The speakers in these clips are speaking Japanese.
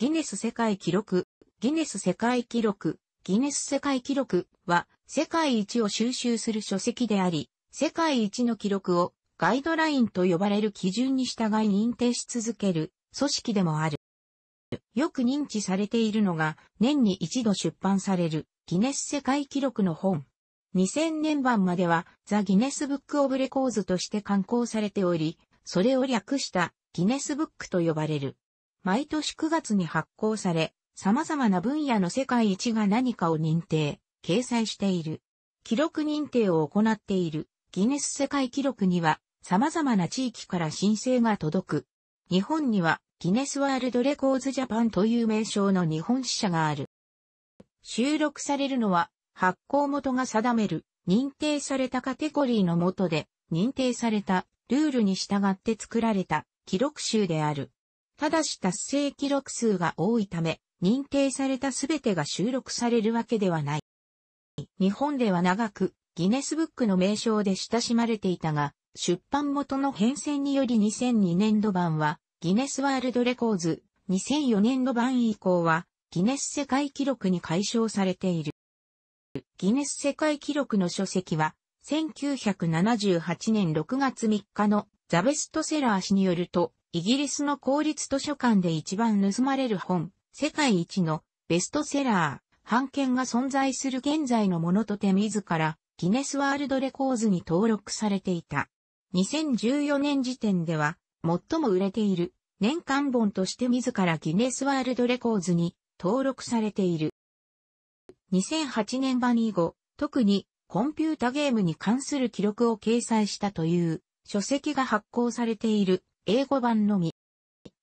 ギネス世界記録、ギネス世界記録、ギネス世界記録は世界一を収集する書籍であり、世界一の記録をガイドラインと呼ばれる基準に従い認定し続ける組織でもある。よく認知されているのが年に一度出版されるギネス世界記録の本。2000年版まではザ・ギネスブック・オブ・レコーズとして刊行されており、それを略したギネスブックと呼ばれる。毎年9月に発行され、様々な分野の世界一が何かを認定、掲載している。記録認定を行っているギネス世界記録には様々な地域から申請が届く。日本にはギネスワールドレコーズジャパンという名称の日本支社がある。収録されるのは発行元が定める認定されたカテゴリーの下で認定されたルールに従って作られた記録集である。ただし達成記録数が多いため、認定されたすべてが収録されるわけではない。日本では長く、ギネスブックの名称で親しまれていたが、出版元の変遷により2002年度版は、ギネスワールドレコーズ、2004年度版以降は、ギネス世界記録に解消されている。ギネス世界記録の書籍は、1978年6月3日のザベストセラー氏によると、イギリスの公立図書館で一番盗まれる本、世界一のベストセラー、版権が存在する現在のものとて自ら、ギネスワールドレコーズに登録されていた。2014年時点では、最も売れている年間本として自らギネスワールドレコーズに登録されている。2008年版以後、特にコンピュータゲームに関する記録を掲載したという書籍が発行されている英語版のみ。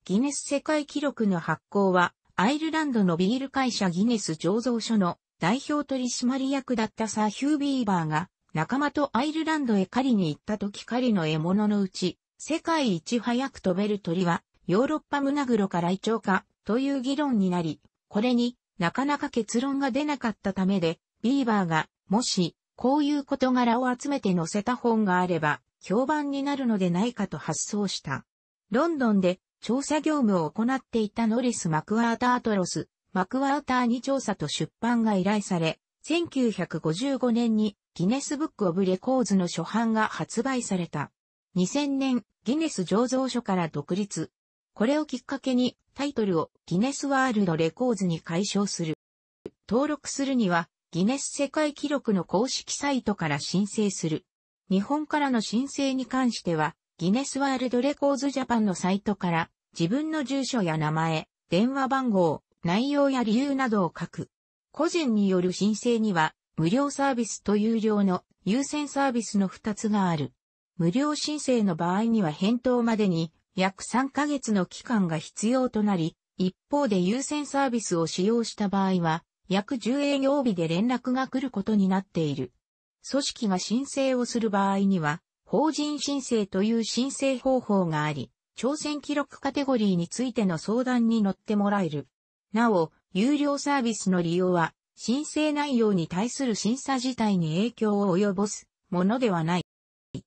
ギネス世界記録の発行は、アイルランドのビール会社ギネス醸造所の代表取締役だったサー・ヒュー・ビーバーが、仲間とアイルランドへ狩りに行った時狩りの獲物のうち、世界一早く飛べる鳥は、ヨーロッパ胸グロからイチョウか、という議論になり、これになかなか結論が出なかったためで、ビーバーが、もし、こういう事柄を集めて載せた本があれば、評判になるのでないかと発想した。ロンドンで調査業務を行っていたノリス・マクワーター・トロス、マクワーターに調査と出版が依頼され、1955年にギネスブック・オブ・レコーズの初版が発売された。2000年、ギネス醸造所から独立。これをきっかけにタイトルをギネスワールドレコーズに解消する。登録するにはギネス世界記録の公式サイトから申請する。日本からの申請に関してはギネスワールドレコーズジャパンのサイトから自分の住所や名前、電話番号、内容や理由などを書く。個人による申請には無料サービスと有料の優先サービスの2つがある。無料申請の場合には返答までに約3ヶ月の期間が必要となり、一方で優先サービスを使用した場合は、約10営業日で連絡が来ることになっている。組織が申請をする場合には、法人申請という申請方法があり、挑戦記録カテゴリーについての相談に乗ってもらえる。なお、有料サービスの利用は、申請内容に対する審査自体に影響を及ぼすものではない。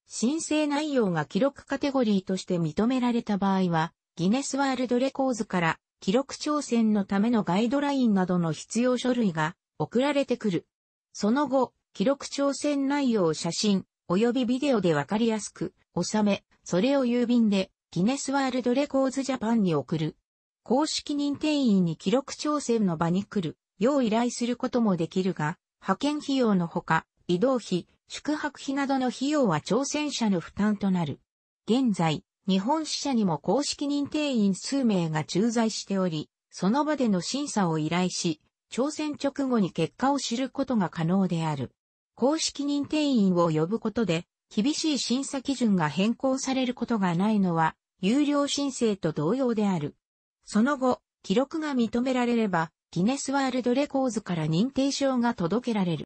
申請内容が記録カテゴリーとして認められた場合は、ギネスワールドレコーズから記録挑戦のためのガイドラインなどの必要書類が送られてくる。その後、記録挑戦内容写真、及びビデオでわかりやすく、収め、それを郵便で、ギネスワールドレコーズジャパンに送る。公式認定員に記録挑戦の場に来る、よう依頼することもできるが、派遣費用のほか、移動費、宿泊費などの費用は挑戦者の負担となる。現在、日本支社にも公式認定員数名が駐在しており、その場での審査を依頼し、挑戦直後に結果を知ることが可能である。公式認定員を呼ぶことで、厳しい審査基準が変更されることがないのは、有料申請と同様である。その後、記録が認められれば、ギネスワールドレコーズから認定証が届けられる。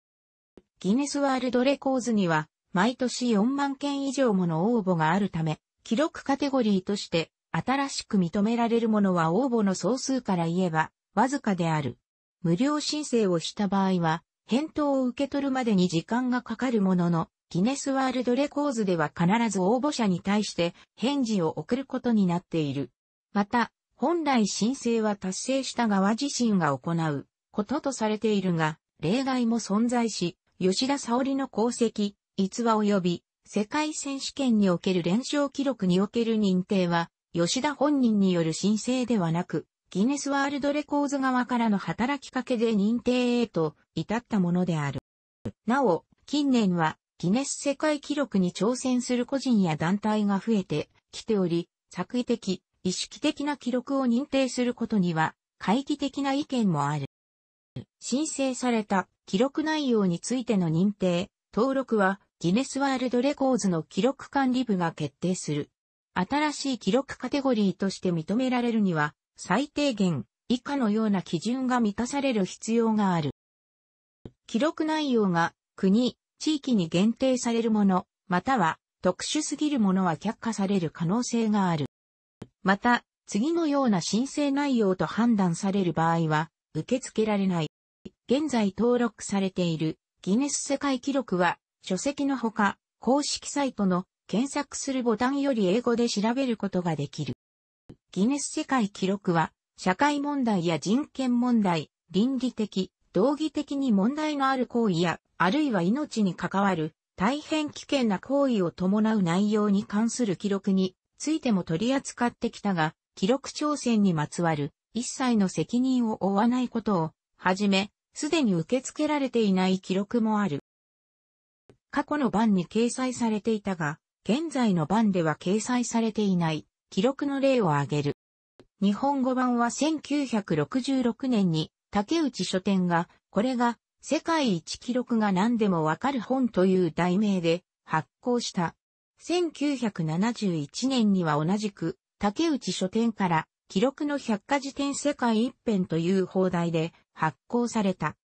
ギネスワールドレコーズには、毎年4万件以上もの応募があるため、記録カテゴリーとして、新しく認められるものは応募の総数から言えば、わずかである。無料申請をした場合は、返答を受け取るまでに時間がかかるものの、ギネスワールドレコーズでは必ず応募者に対して返事を送ることになっている。また、本来申請は達成した側自身が行うこととされているが、例外も存在し、吉田沙織の功績、逸話及び、世界選手権における連勝記録における認定は、吉田本人による申請ではなく、ギネスワールドレコーズ側からの働きかけで認定へと至ったものである。なお、近年はギネス世界記録に挑戦する個人や団体が増えてきており、作為的、意識的な記録を認定することには、懐疑的な意見もある。申請された記録内容についての認定、登録はギネスワールドレコーズの記録管理部が決定する。新しい記録カテゴリーとして認められるには、最低限以下のような基準が満たされる必要がある。記録内容が国、地域に限定されるもの、または特殊すぎるものは却下される可能性がある。また、次のような申請内容と判断される場合は、受け付けられない。現在登録されているギネス世界記録は、書籍のほか、公式サイトの検索するボタンより英語で調べることができる。ギネス世界記録は、社会問題や人権問題、倫理的、道義的に問題のある行為や、あるいは命に関わる、大変危険な行為を伴う内容に関する記録についても取り扱ってきたが、記録挑戦にまつわる一切の責任を負わないことを、はじめ、すでに受け付けられていない記録もある。過去の版に掲載されていたが、現在の版では掲載されていない。記録の例を挙げる。日本語版は1966年に竹内書店が、これが世界一記録が何でもわかる本という題名で発行した。1971年には同じく竹内書店から記録の百科事典世界一編という放題で発行された。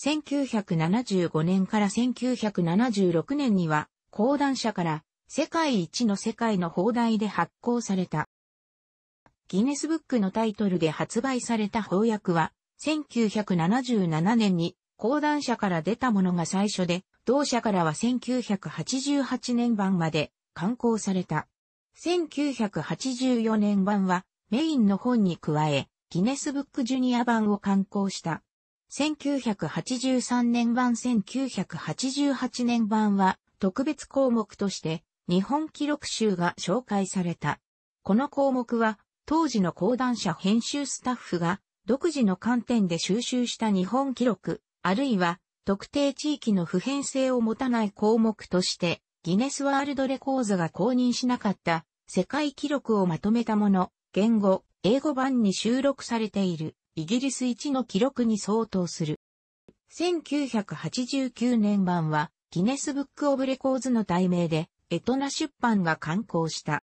1975年から1976年には講談社から世界一の世界の放題で発行された。ギネスブックのタイトルで発売された翻訳は、1977年に講談社から出たものが最初で、同社からは1988年版まで刊行された。1984年版はメインの本に加え、ギネスブックジュニア版を刊行した。1983年版1988年版は特別項目として日本記録集が紹介された。この項目は、当時の講談社編集スタッフが、独自の観点で収集した日本記録、あるいは、特定地域の普遍性を持たない項目として、ギネスワールドレコーズが公認しなかった世界記録をまとめたもの、言語、英語版に収録されているイギリス一の記録に相当する。1989年版はギネスブックオブレコーズの題名でエトナ出版が刊行した。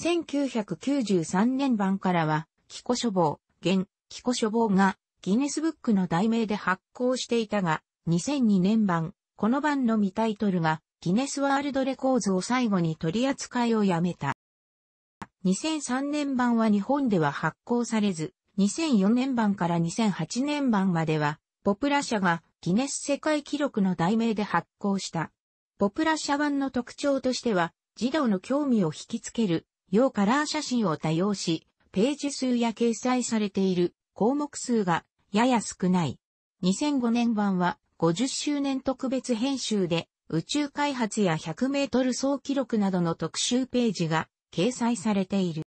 1993年版からは、キコ書房、現、キコ書房がギネスブックの題名で発行していたが、2002年版、この版の未タイトルが、ギネスワールドレコーズを最後に取り扱いをやめた。2003年版は日本では発行されず、2004年版から2008年版までは、ポプラ社がギネス世界記録の題名で発行したポプラ社版の特徴としては、児童の興味を引きつける、要カラー写真を多用し、ページ数や掲載されている項目数がやや少ない。2005年版は50周年特別編集で宇宙開発や100メートル総記録などの特集ページが掲載されている。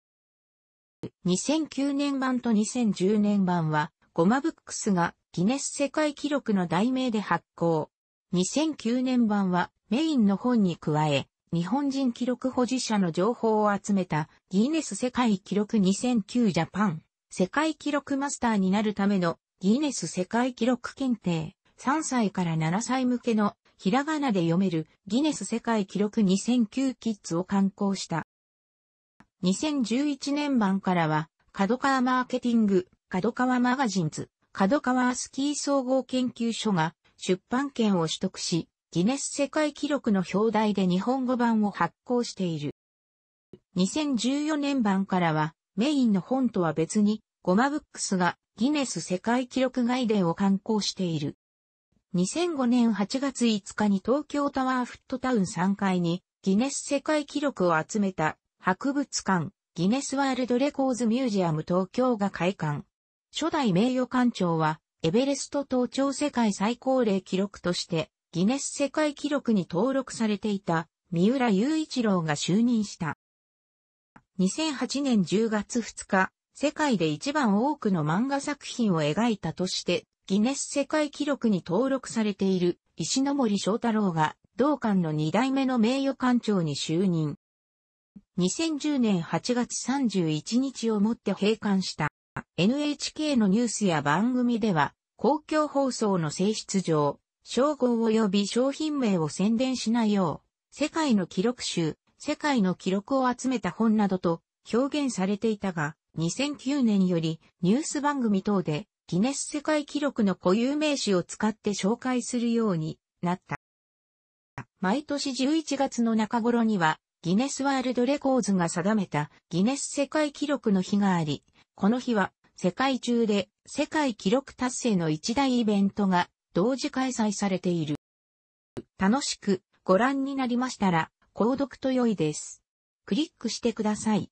2009年版と2010年版はゴマブックスがギネス世界記録の題名で発行。2009年版はメインの本に加え、日本人記録保持者の情報を集めたギーネス世界記録2009ジャパン世界記録マスターになるためのギーネス世界記録検定3歳から7歳向けのひらがなで読めるギネス世界記録2009キッズを刊行した。2011年版からは角川マーケティング、角川マガジンズ、角川スキー総合研究所が出版権を取得し、ギネス世界記録の表題で日本語版を発行している。2014年版からは、メインの本とは別に、ゴマブックスがギネス世界記録外伝を刊行している。2005年8月5日に東京タワーフットタウン3階にギネス世界記録を集めた博物館ギネスワールドレコーズミュージアム東京が開館。初代名誉館長はエベレスト登頂世界最高齢記録として、ギネス世界記録に登録されていた、三浦雄一郎が就任した。2008年10月2日、世界で一番多くの漫画作品を描いたとして、ギネス世界記録に登録されている石森翔太郎が、同館の2代目の名誉館長に就任。2010年8月31日をもって閉館した。NHK のニュースや番組では、公共放送の性質上、称号及び商品名を宣伝しないよう、世界の記録集、世界の記録を集めた本などと表現されていたが、2009年よりニュース番組等でギネス世界記録の固有名詞を使って紹介するようになった。毎年11月の中頃にはギネスワールドレコーズが定めたギネス世界記録の日があり、この日は世界中で世界記録達成の一大イベントが同時開催されている。楽しくご覧になりましたら、購読と良いです。クリックしてください。